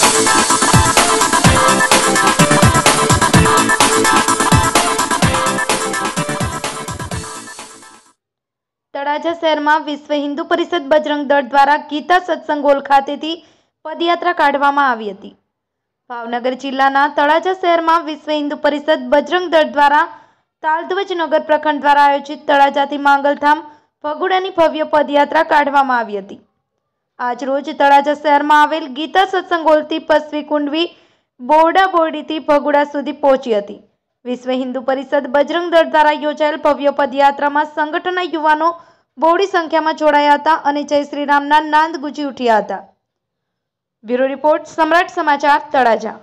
તળાજા શહેરમાં વિશ્વ હિન્દુ પરિષદ બજરંગ દળ દ્વારા ગીતા સત્સંગ હોલ ખાતેથી પદયાત્રા કાઢવામાં આવી હતી ભાવનગર જિલ્લાના તળાજા શહેરમાં વિશ્વ હિન્દુ પરિષદ બજરંગ દળ દ્વારા તાલધ્વજ નગર પ્રખંડ દ્વારા આયોજિત તળાજાથી માંગલધામ ફગુડાની ભવ્ય પદયાત્રા કાઢવામાં આવી હતી આજ રોજ તળાજા શહેરમાં આવેલ ગીતા સત્સંગ હોલથી પશ્ચિમી કુંડવી બોરડા બોરડીથી ભગુડા સુધી પહોંચી હતી વિશ્વ હિન્દુ પરિષદ બજરંગ દળ દ્વારા યોજાયેલ ભવ્ય પદયાત્રામાં સંગઠનના યુવાનો બહોળી સંખ્યામાં જોડાયા હતા અને જય શ્રીરામના નાંદ ગુજી ઉઠ્યા હતા બ્યુરો રિપોર્ટ સમ્રાટ સમાચાર તળાજા